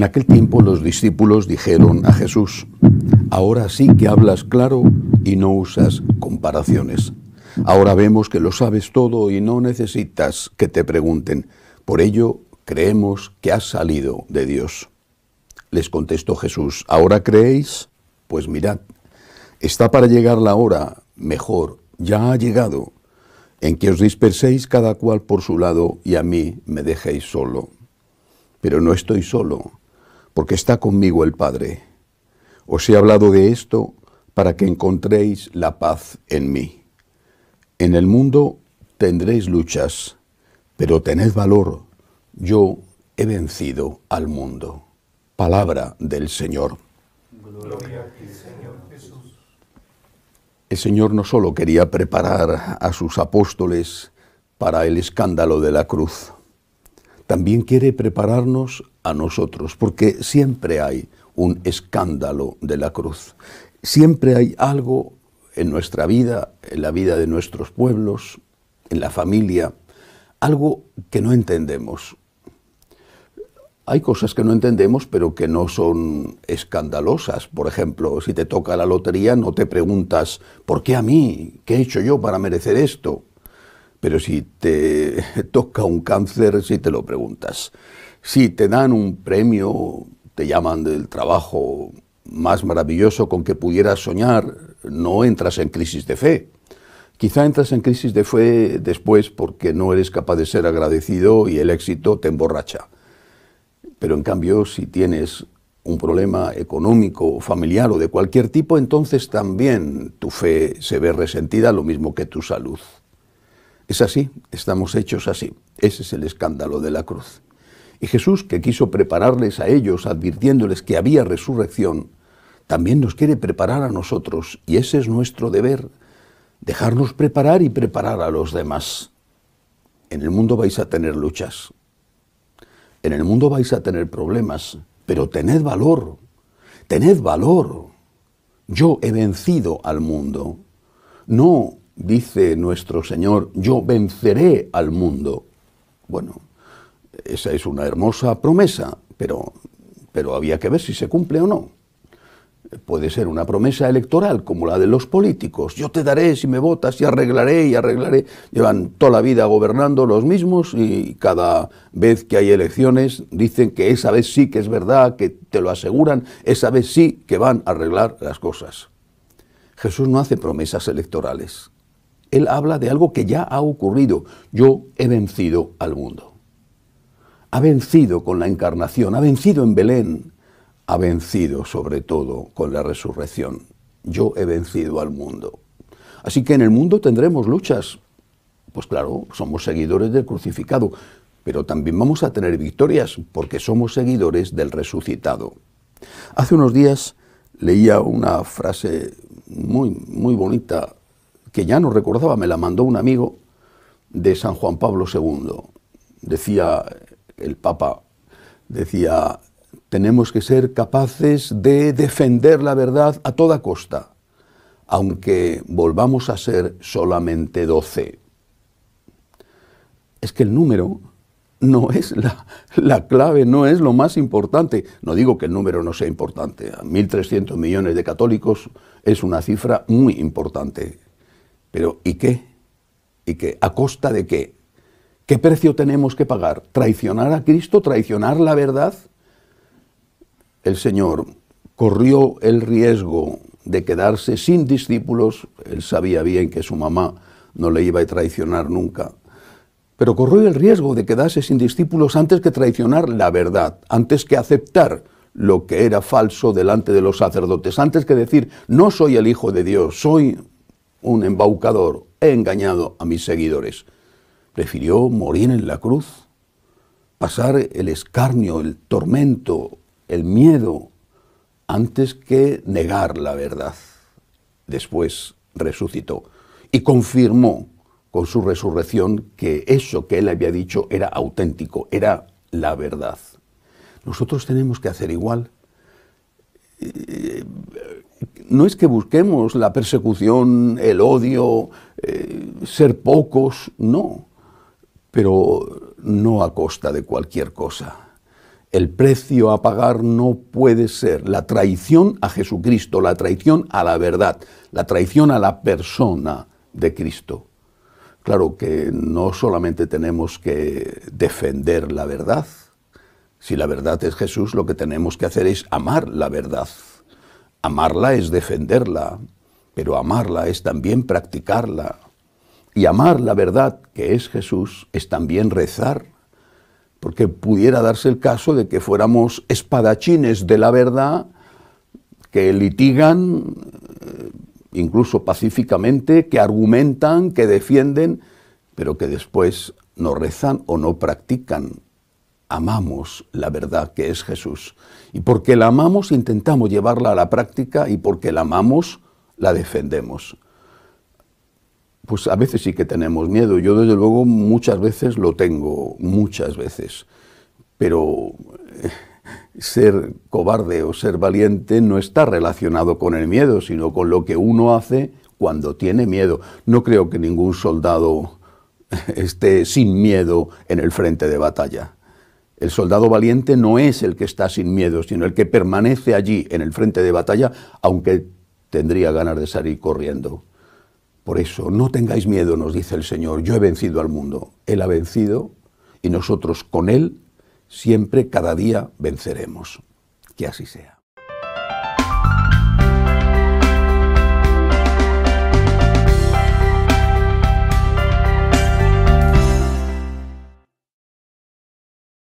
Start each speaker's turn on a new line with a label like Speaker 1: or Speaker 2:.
Speaker 1: En aquel tiempo los discípulos dijeron a Jesús, ahora sí que hablas claro y no usas comparaciones. Ahora vemos que lo sabes todo y no necesitas que te pregunten. Por ello, creemos que has salido de Dios. Les contestó Jesús, ¿ahora creéis? Pues mirad, está para llegar la hora, mejor, ya ha llegado, en que os disperséis cada cual por su lado y a mí me dejéis solo. Pero no estoy solo, porque está conmigo el Padre. Os he hablado de esto para que encontréis la paz en mí. En el mundo tendréis luchas, pero tened valor, yo he vencido al mundo. Palabra del Señor. Gloria Señor Jesús. El Señor no solo quería preparar a sus apóstoles para el escándalo de la cruz, también quiere prepararnos a nosotros, porque siempre hay un escándalo de la cruz, siempre hay algo en nuestra vida, en la vida de nuestros pueblos, en la familia, algo que no entendemos. Hay cosas que no entendemos, pero que no son escandalosas. Por ejemplo, si te toca la lotería, no te preguntas, ¿por qué a mí? ¿Qué he hecho yo para merecer esto? Pero si te toca un cáncer, si te lo preguntas. Si te dan un premio, te llaman del trabajo más maravilloso con que pudieras soñar, no entras en crisis de fe. Quizá entras en crisis de fe después porque no eres capaz de ser agradecido y el éxito te emborracha. Pero en cambio, si tienes un problema económico, familiar o de cualquier tipo, entonces también tu fe se ve resentida, lo mismo que tu salud. Es así, estamos hechos así. Ese es el escándalo de la cruz. Y Jesús, que quiso prepararles a ellos advirtiéndoles que había resurrección, también nos quiere preparar a nosotros, y ese es nuestro deber, dejarnos preparar y preparar a los demás. En el mundo vais a tener luchas, en el mundo vais a tener problemas, pero tened valor, tened valor. Yo he vencido al mundo. No dice nuestro Señor, yo venceré al mundo. Bueno, esa es una hermosa promesa, pero, pero había que ver si se cumple o no. Puede ser una promesa electoral como la de los políticos. Yo te daré si me votas y arreglaré y arreglaré. Llevan toda la vida gobernando los mismos y cada vez que hay elecciones dicen que esa vez sí que es verdad, que te lo aseguran, esa vez sí que van a arreglar las cosas. Jesús no hace promesas electorales. Él habla de algo que ya ha ocurrido. Yo he vencido al mundo. Ha vencido con la encarnación, ha vencido en Belén, ha vencido sobre todo con la resurrección. Yo he vencido al mundo. Así que en el mundo tendremos luchas. Pues claro, somos seguidores del crucificado, pero también vamos a tener victorias porque somos seguidores del resucitado. Hace unos días leía una frase muy, muy bonita que ya no recordaba, me la mandó un amigo de San Juan Pablo II. Decía el Papa, decía, tenemos que ser capaces de defender la verdad a toda costa, aunque volvamos a ser solamente doce. Es que el número no es la, la, clave, no es lo más importante. No digo que el número no sea importante. 1.300 millones de católicos es una cifra muy importante. Pero ¿y qué? ¿Y qué? ¿A costa de qué? ¿Qué precio tenemos que pagar? ¿Traicionar a Cristo? ¿Traicionar la verdad? El Señor corrió el riesgo de quedarse sin discípulos. Él sabía bien que su mamá no le iba a traicionar nunca. Pero corrió el riesgo de quedarse sin discípulos antes que traicionar la verdad, antes que aceptar lo que era falso delante de los sacerdotes, antes que decir, no soy el Hijo de Dios, soy un embaucador, he engañado a mis seguidores. Prefirió morir en la cruz, pasar el escarnio, el tormento, el miedo, antes que negar la verdad. Después resucitó y confirmó con su resurrección que eso que él había dicho era auténtico, era la verdad. Nosotros tenemos que hacer igual no es que busquemos la persecución, el odio, eh, ser pocos, no, pero no a costa de cualquier cosa. El precio a pagar no puede ser la traición a Jesucristo, la traición a la verdad, la traición a la persona de Cristo. Claro que no solamente tenemos que defender la verdad, si la verdad es Jesús, lo que tenemos que hacer es amar la verdad. Amarla es defenderla, pero amarla es también practicarla. Y amar la verdad que es Jesús es también rezar, porque pudiera darse el caso de que fuéramos espadachines de la verdad que litigan, eh, incluso pacíficamente, que argumentan, que defienden, pero que después no rezan o no practican amamos la verdad que es Jesús. Y porque la amamos intentamos llevarla a la práctica y porque la amamos la defendemos. Pues a veces sí que tenemos miedo. Yo desde luego muchas veces lo tengo, muchas veces. Pero eh, ser cobarde o ser valiente no está relacionado con el miedo, sino con lo que uno hace cuando tiene miedo. No creo que ningún soldado eh, esté sin miedo en el frente de batalla. El soldado valiente no es el que está sin miedo, sino el que permanece allí en el frente de batalla, aunque tendría ganas de salir corriendo. Por eso, no tengáis miedo, nos dice el Señor, yo he vencido al mundo, Él ha vencido y nosotros con Él siempre, cada día, venceremos. Que así sea.